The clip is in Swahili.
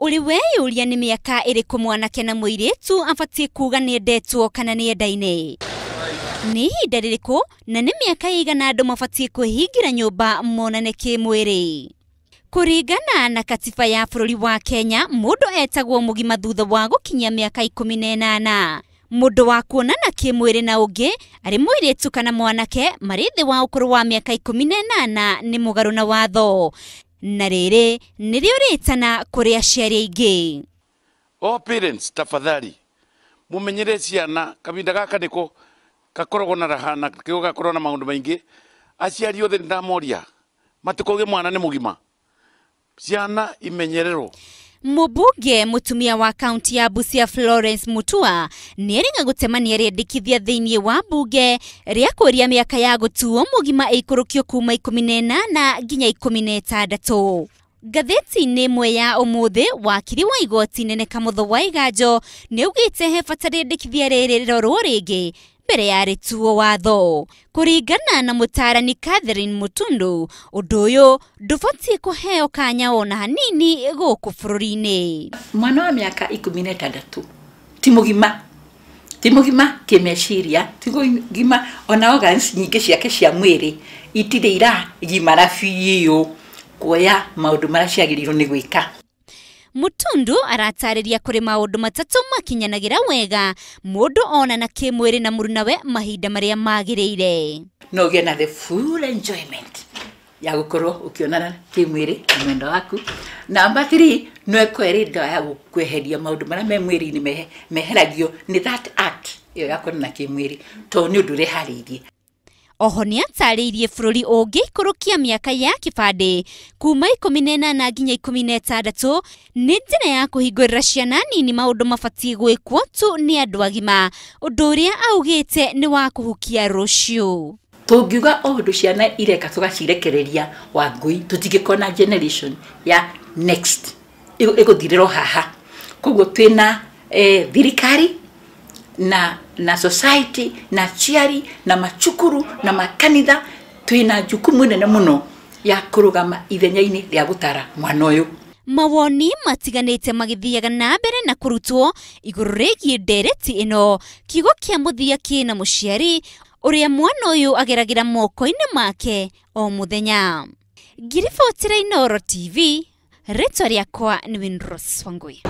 uri weyuria ni miaka ĩrĩkũ mwanake na mũirĩtu abatiĩ kuga nĩendetwo kana nĩendaine nĩ ihinda rĩrĩkũ na nĩ mĩaka ĩigana andũ mabatiĩ kwĩhingira nyũmba monane kĩmwĩrĩ kũringana na katiba ya bũrũri wa kenya mũndũ etagwo mũgima thutha wa gũkinyia miaka ikũmi na ĩnana mũndũ wa kuonana kĩmwĩrĩ na ũngĩ arĩ tu kana mwanake marĩ thĩ wa ukuru wa miaka ikũmi na ĩnana ni mugaru na watho na rĩrĩ nĩrĩo rĩtana kũrĩ aciari aingĩ o oh, parents tafadhali mumenyere ciana kabinda gaka niko gakoragwo na raha na kio gakoragwo na maundu maingi aciari othe ndamoria matikauge mwana nĩ mũgima ciana imenyererwo Mũmbunge mutumia wa kaunti ya Busia Florence Mutua nĩ erĩga gũtemania rĩendekithia thĩinĩ wa mbunge ria kũria mĩaka ya gũtuo mũgima ĩikũrũkio kuma ikũmi na ĩnana nginya ikũmi na ĩtandatũ ngathĩti-inĩ ĩmwe ya ũmũthĩ wakiri wa igoti inene Kamũthũ wa Iganjo nĩ augĩte he bata rĩendekithia rĩrĩ rĩrorwo rĩngĩ mbere ya rĩtuo watho kuringana na mutarani Catherine Mutundu ũndũ ũyũ ndũbatiĩ kũheo kanya ona hanini gũkũ bũrũri-inĩ mwana wa miaka ikũmi na ĩtandatũ ti mũgima ti mũgima kĩmeciria ti mũgima ona organs nyingĩ ciake cia mwĩrĩ itirĩ iragimara biũ kuoya maũndũ marĩa ciagĩrĩirwo ni gwĩka mutundu aratarĩria kũrĩ maũndũ matatũ makinyanagĩra wega mũndũ ona na kĩmwĩrĩ na mũrunawe mahinda rä ire no ũgĩe na the full enjoyment ya gũkorwo ũkĩonana kĩmwĩrĩ na mwenda waku namba 3 no ĩkwerĩ ndawa ya kweheria marä a me rä -inä meheragio nä that act ĩyo ya kuonana kĩmwĩrĩ tondũ nĩ ũndũ irie oho nä atarä bå rå ri å ngä ikå rå kia mä aka ya bandä kuma ikũmi na ĩnana nginya mi na nä njä ra ya hingå rä ra ciana nini maå ndå mabatiĩ gwĩkwo tu nä andå agima a augä te nä wa tå ngä uga o ndå ciana ireka tũgacirekereria tå tingä generation ya next ro haha koguo twä na eh, thirikari na na society na ciari na macukuru na makanitha twina jukumu nene muno ya kurugama ithenya-ini rĩa gũtara mwana mawoni matiganĩte magĩthiaga na mbere na kurutwo igũrũ rĩgiĩ ndereti ĩno kiugo kĩa mũthia kĩna mũciari ũrĩa mwana ũyũ ageragira moko-inĩ make o mũthenya ngiribotĩra inoro tv rĩtwa rĩakwa ni winros wangui